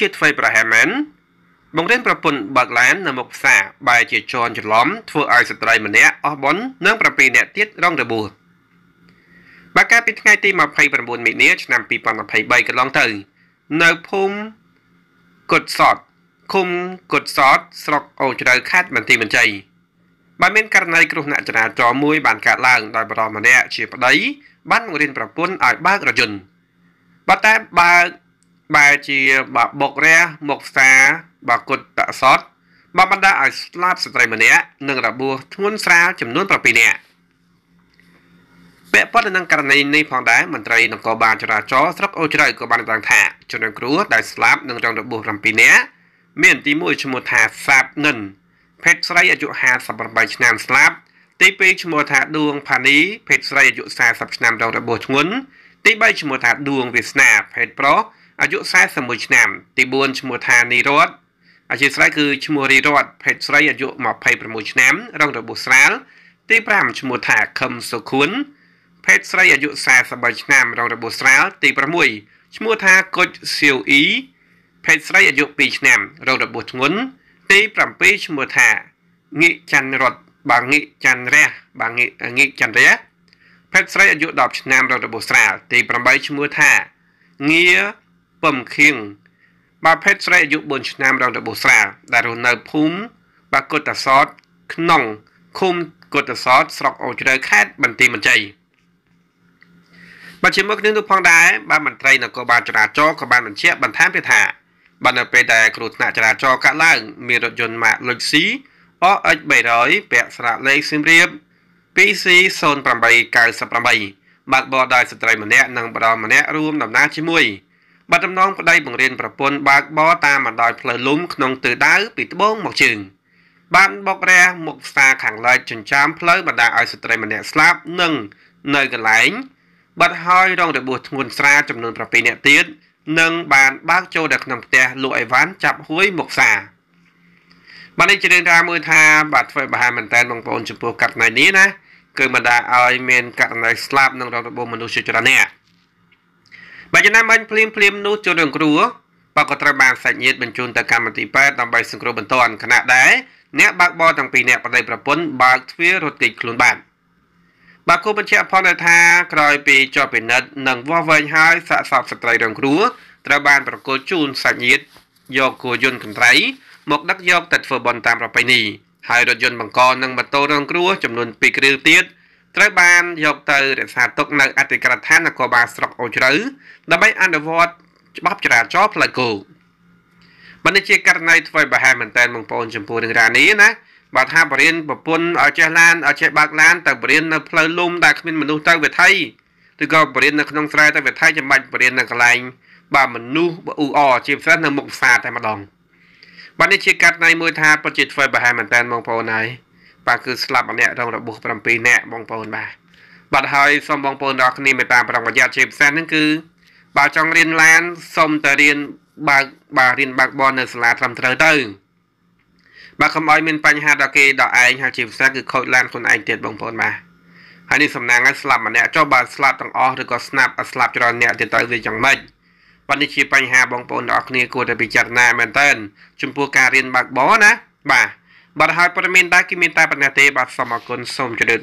ជាថ្វីប្រហែមែនបង្រៀនប្រពន្ធបើកឡាននៅមុខផ្សារបែរជាជន់ច្រឡំធ្វើឲ្យស្ត្រី ម្នាក់អស់បុននិង7នាក់ទៀតរងរបួសបើកាលពីថ្ងៃទី29មីនាឆ្នាំ2023កន្លងទៅនៅភូមិគុតសតឃុំគុតសតស្រុកអូជ្រៅខេត្តបន្ទាយមានជ័យបានមានករណីគ្រោះថ្នាក់ចរាចរណ៍មួយបានកើតឡើងដោយបរិមម្នាក់ជាប្តី បានបង្រៀនប្រពន្ធឲ្យបើករថយន្តប៉ុន្តែបើកបែជាបាបុករះមុខផ្សាបាគុតតសតបាបណ្ដាឲ្យស្លាប់ស្ត្រីម្នាក់និងរបួសធ្ងន់ស្រាលចំនួន7នាក់ពាក់ព័ន្ធនឹងករណីនេះផងដែរមន្ត្រីនគរបាលចរាចរណ៍ស្រុកអូជ្រៅក៏បានដឹងថាជនរងគ្រោះដែលស្លាប់និងរងរបួស7នាក់មានទី1ឈ្មោះថាសាបនិន ភេទស្រីអាយុ58ឆ្នាំស្លាប់ទី2ឈ្មោះថាដួង ផានី ភេទស្រីអាយុ40ឆ្នាំរងរបួសធ្ងន់ទី3ឈ្មោះថាដួងវាសនាភេទប្រុសអាយុ41ឆ្នាំ ទី4ឈ្មោះថានីរតអធិស្រ័យគឺឈ្មោះរីរត ភេទស្រីអាយុ26ឆ្នាំរងរបួសស្រាលទី5ឈ្មោះថាខឹមសុខួនភេទស្រីអាយុ43ឆ្នាំរងរបួសស្រាលទី6ឈ្មោះថាកុចសៀវអ៊ីភេទស្រីអាយុ2ឆ្នាំរងរបួសធ្ងន់ទី7ឈ្មោះថាងាកច័ន្ទរតបាងាកច័ន្ទរះបាងាកងាកច័ន្ទរះភេទស្រីអាយុ10ឆ្នាំរងរបួសស្រាលទី8ឈ្មោះថាងារពំខៀងបាភេទស្រីអាយុ4ឆ្នាំរងរបូស្រាដែលរស់នៅភូមិបាគុតសត ក្នុងឃុំគុតសតស្រុកអូជ្រៅខេត្តបន្ទាយមានជ័យបាទជាមួយគ្នានោះផងដែរបាទមន្ត្រីនគរបាលចរាចរណ៍ក៏បានបញ្ជាក់បន្ថែមទៀតថាបាទនៅពេលដែលគ្រោះថ្នាក់ចរាចរណ៍កើតឡើងមានរថយន្តម៉ាក Lexus OX 300ពាក់ស្លាកលេខសៀមរាប PC 0898បើកបរដោយស្ត្រីម្នាក់និងបរិមម្នាក់រួមដំណើរជាមួយបាត់ចំណងប្តីបង្រៀនប្រពន្ធបើកបរតាមបណ្ដោយផ្លូវលំក្នុងទិដៅពីត្បូងមកជើងបានបុករះមុខផ្សារខាងលិចចិញ្ចាមផ្លូវបណ្ដាឲ្យស្ត្រីម្នាក់ស្លាប់និងនៅកន្លែងបាត់ហើយរងរបួសធ្ងន់ស្រាលចំនួន7នាក់ទៀតនិងបានបើកចូលដល់ក្នុងផ្ទះលក់អីវ៉ាន់ចាប់ហួយមុខផ្សារបាននេះជារឿងរ៉ាវមួយថា បាទធ្វើបហាមែនតើបងប្អូនចំពោះកັດណៃនេះណាគឺបណ្ដាឲ្យមានករណីស្លាប់និងរងរបួសមនុស្សជាច្រើននាក់បើចំណាំបាញ់ភ្លាមភ្លាមនោះជនរងគ្រោះបើក៏ត្រូវបានសាច់ញាតិបញ្ជូនទៅកម្មវិធីពេទ្យដើម្បីសង្គ្រោះបន្ទាន់ខណៈដែរអ្នកបើកបរទាំងពីរអ្នកប្តីប្រពន្ធបើកទ្វាររត់គេចខ្លួនបានបើគូបញ្ជាក់ផងថាក្រោយពីជាប់ពិនិត្យនិងវាស់វែងហើយសាកសពស្ត្រីរងគ្រោះត្រូវបានប្រកល់ជូនសាច់ញាតិយកគោយន្តកន្ត្រៃមកដឹកយកទៅធ្វើបន់តាមប្រពៃណីហើយរថយន្តបង្កនិងម៉ូតូរងគ្រោះចំនួន2គ្រឿងទៀតត្រូវបានយកទៅរក្សាទុកនៅអធិការដ្ឋាននគរបាលស្រុកអូជ្រៅដើម្បីអនុវត្ត ច្បាប់ចរាចរណ៍ផ្លូវគោកមិនជាករណីធ្វើប្រហែលមែនតើបងប្អូនចំពោះរឿងរ៉ាវនេះណាបើថាបរិញ្ញាប្រពន្ធឲ្យចេះឡានឲ្យចេះបើកឡានទៅបរិញ្ញានៅផ្លូវលំដែលគ្មានមនុស្សទៅវាថៃឬក៏បរិញ្ញានៅក្នុងស្រែទៅវាថៃចាំបាច់បរិញ្ញានៅកន្លែងបាទមនុស្សអ៊ូអជាពិសេសនៅមុខផ្សារតែម្ដងបាទនេះជាករណីមួយថាពិតជាធ្វើប្រហែលមែនតើបងប្អូនហើយបាទគឺស្លាប់ម្នាក់រងរបួស7នាក់បងប្អូនបាទបាទហើយសូមបងប្អូនទាំងអស់គ្នាមេត្តាប្រុងប្រយ័ត្នជាពិសេសហ្នឹងគឺបើចង់រៀនឡានសូមតែរៀនបើកបាទរៀនបើកបននៅសាលាត្រឹមត្រូវទៅបាទកុំឲ្យមានបញ្ហាដល់គេដល់ឯងហើយជាពិសេសគឺខូចឡានខ្លួនឯងទៀតបងប្អូនបាទហើយនេះសំណាងឲ្យស្លាប់ម្នាក់ចុះបាទស្លាប់ទាំងអស់ឬក៏ស្នាប់ស្លាប់ច្រើនអ្នកទៀតទៅវាយ៉ាងម៉េចបាទនេះជា បញ្ហាបងប្អូនទាំងអស់គ្នាគួរតែពិចារណាមែនតើចំពោះការរៀនបើកបណាបាទបាទហើយព័ត៌មានដែរគឺមានតែប៉ុណ្ណេះទេបាទសូមអរគុណសូមជម្រាប